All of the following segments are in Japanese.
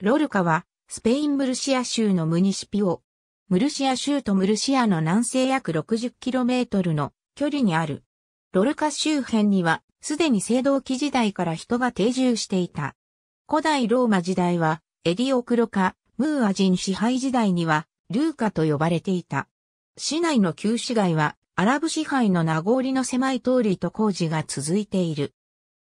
ロルカは、スペイン・ムルシア州のムニシピオ。ムルシア州とムルシアの南西約 60km の距離にある。ロルカ周辺には、すでに青銅器時代から人が定住していた。古代ローマ時代は、エディオクロカ、ムーア人支配時代には、ルーカと呼ばれていた。市内の旧市街は、アラブ支配の名残の狭い通りと工事が続いている。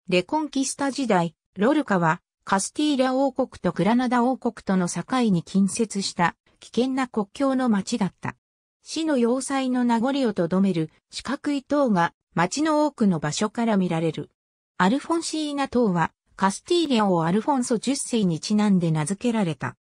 レコンキスタ時代、ロルカはカスティーリャ王国とグラナダ王国との境に近接した危険な国境の町だった。市の要塞の名残をとどめる四角い塔が町の多くの場所から見られる。アルフォンシーナ塔はカスティーリャをアルフォンソ10世にちなんで名付けられた。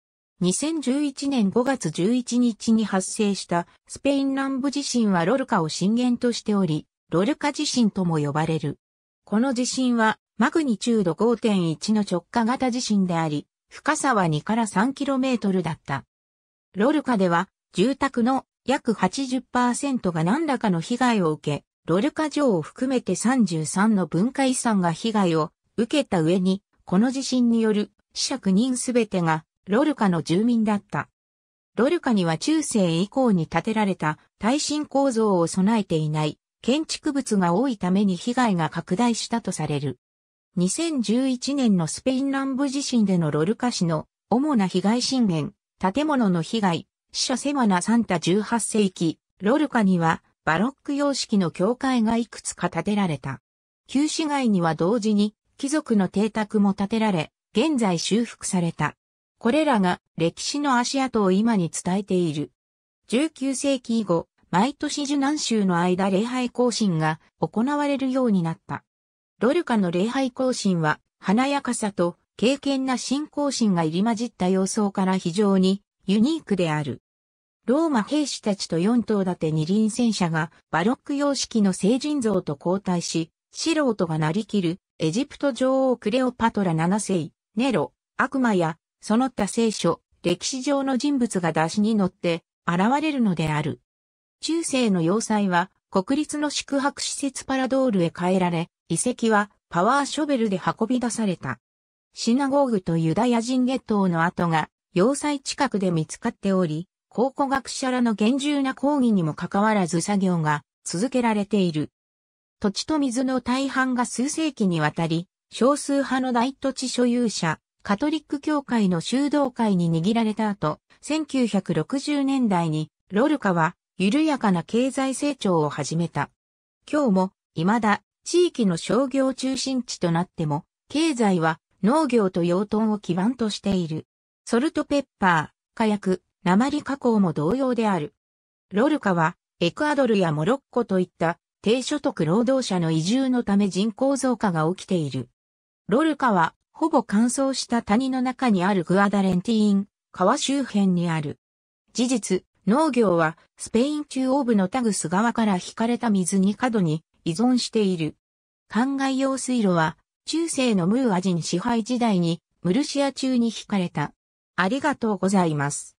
2011年5月11日に発生したスペイン南部地震はロルカを震源としており、ロルカ地震とも呼ばれる。この地震はマグニチュード5.1の直下型地震であり、深さは2から 3km だった。ロルカでは、住宅の約80%が何らかの被害を受け、ロルカ城を含めて33の文化遺産が被害を受けた上に、この地震による死者9人すべてがロルカの住民だった。ロルカには中世以降に建てられた耐震構造を備えていない建築物が多いために被害が拡大したとされる。2011年のスペイン南部地震でのロルカ市の主な被害震源、建物の被害、死者セマナサンタ18世紀、ロルカにはバロック様式の教会がいくつか建てられた。旧市街には同時に貴族の邸宅も建てられ、現在修復された。これらが歴史の足跡を今に伝えている。19世紀以後、毎年受難州の間礼拝行進が行われるようになった。ロルカの礼拝行進は、華やかさと、敬虔な信仰心が入り混じった様相から非常にユニークである。ローマ兵士たちと四頭立て二輪戦車がバロック様式の聖人像と交代し、素人がなりきるエジプト女王クレオパトラ七世、ネロ、悪魔やその他聖書、歴史上の人物が出しに乗って現れるのである。中世の要塞は国立の宿泊施設パラドールへ変えられ、遺跡はパワーショベルで運び出された。シナゴーグとユダヤ人ゲットの跡が要塞近くで見つかっており、考古学者らの厳重な抗議にもかかわらず作業が続けられている。土地と水の大半が数世紀にわたり、少数派の大土地所有者、カトリック教会の修道会に握られた後、1960年代にロルカは緩やかな経済成長を始めた。今日も未だ地域の商業中心地となっても、経済は農業と養豚を基盤としている。ソルトペッパー、火薬、鉛加工も同様である。ロルカは、エクアドルやモロッコといった低所得労働者の移住のため人口増加が起きている。ロルカは、ほぼ乾燥した谷の中にあるグアダレンティーン、川周辺にある。事実、農業はスペイン中央部のタグス川から引かれた水に過度に依存している。灌漑用水路は、中世のムーア人支配時代に、ムルシア中に引かれた。ありがとうございます。